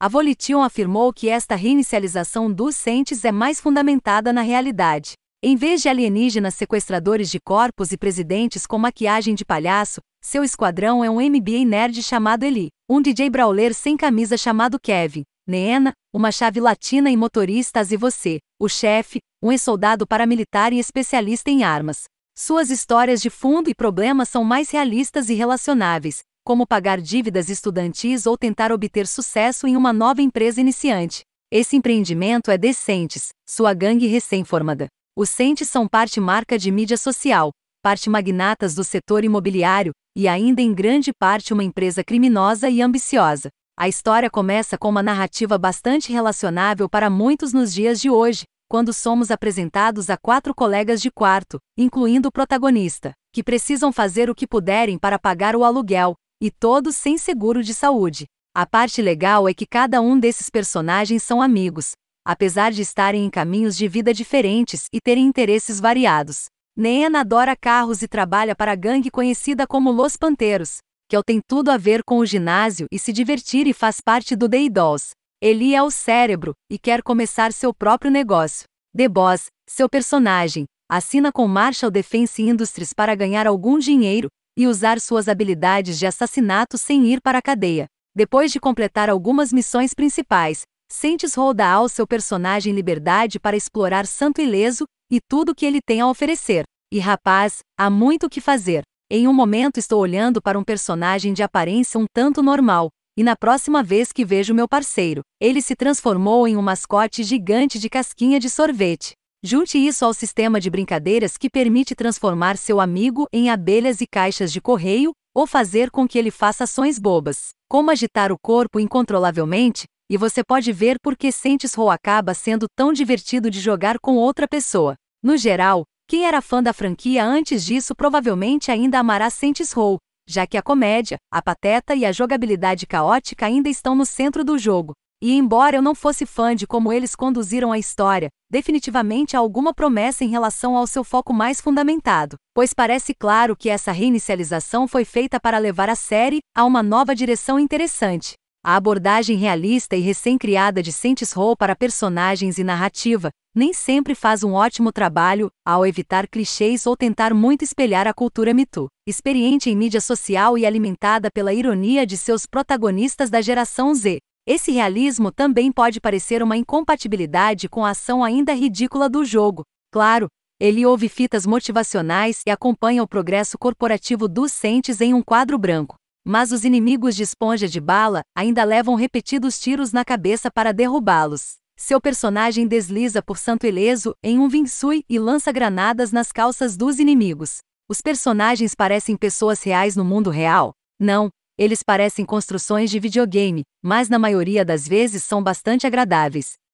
A Volition afirmou que esta reinicialização dos sentes é mais fundamentada na realidade. Em vez de alienígenas sequestradores de corpos e presidentes com maquiagem de palhaço, seu esquadrão é um MBA nerd chamado Eli, um DJ brawler sem camisa chamado Kevin, Neena, uma chave latina em motoristas e você, o chefe, um ex-soldado paramilitar e especialista em armas. Suas histórias de fundo e problemas são mais realistas e relacionáveis, como pagar dívidas estudantis ou tentar obter sucesso em uma nova empresa iniciante. Esse empreendimento é Decentes, sua gangue recém-formada. Os Centes são parte marca de mídia social, parte magnatas do setor imobiliário e ainda em grande parte uma empresa criminosa e ambiciosa. A história começa com uma narrativa bastante relacionável para muitos nos dias de hoje, quando somos apresentados a quatro colegas de quarto, incluindo o protagonista, que precisam fazer o que puderem para pagar o aluguel, e todos sem seguro de saúde. A parte legal é que cada um desses personagens são amigos, apesar de estarem em caminhos de vida diferentes e terem interesses variados. Nena adora carros e trabalha para a gangue conhecida como Los Panteros, que é tem tudo a ver com o ginásio e se divertir e faz parte do Day Dolls. Ele é o cérebro e quer começar seu próprio negócio. The Boss, seu personagem, assina com Marshall Defense Industries para ganhar algum dinheiro e usar suas habilidades de assassinato sem ir para a cadeia. Depois de completar algumas missões principais, Sentes roda ao seu personagem liberdade para explorar Santo Ileso e tudo que ele tem a oferecer. E rapaz, há muito o que fazer. Em um momento estou olhando para um personagem de aparência um tanto normal, e na próxima vez que vejo meu parceiro, ele se transformou em um mascote gigante de casquinha de sorvete. Junte isso ao sistema de brincadeiras que permite transformar seu amigo em abelhas e caixas de correio, ou fazer com que ele faça ações bobas, como agitar o corpo incontrolavelmente, e você pode ver por que Sentes Row acaba sendo tão divertido de jogar com outra pessoa. No geral, quem era fã da franquia antes disso provavelmente ainda amará Sentes Roll, já que a comédia, a pateta e a jogabilidade caótica ainda estão no centro do jogo. E embora eu não fosse fã de como eles conduziram a história, definitivamente há alguma promessa em relação ao seu foco mais fundamentado, pois parece claro que essa reinicialização foi feita para levar a série a uma nova direção interessante. A abordagem realista e recém-criada de Saints Row para personagens e narrativa nem sempre faz um ótimo trabalho ao evitar clichês ou tentar muito espelhar a cultura mitu, experiente em mídia social e alimentada pela ironia de seus protagonistas da geração Z. Esse realismo também pode parecer uma incompatibilidade com a ação ainda ridícula do jogo. Claro, ele ouve fitas motivacionais e acompanha o progresso corporativo dos Sentes em um quadro branco. Mas os inimigos de esponja de bala ainda levam repetidos tiros na cabeça para derrubá-los. Seu personagem desliza por Santo Eleso em um Vinsui e lança granadas nas calças dos inimigos. Os personagens parecem pessoas reais no mundo real? Não, eles parecem construções de videogame, mas na maioria das vezes são bastante agradáveis.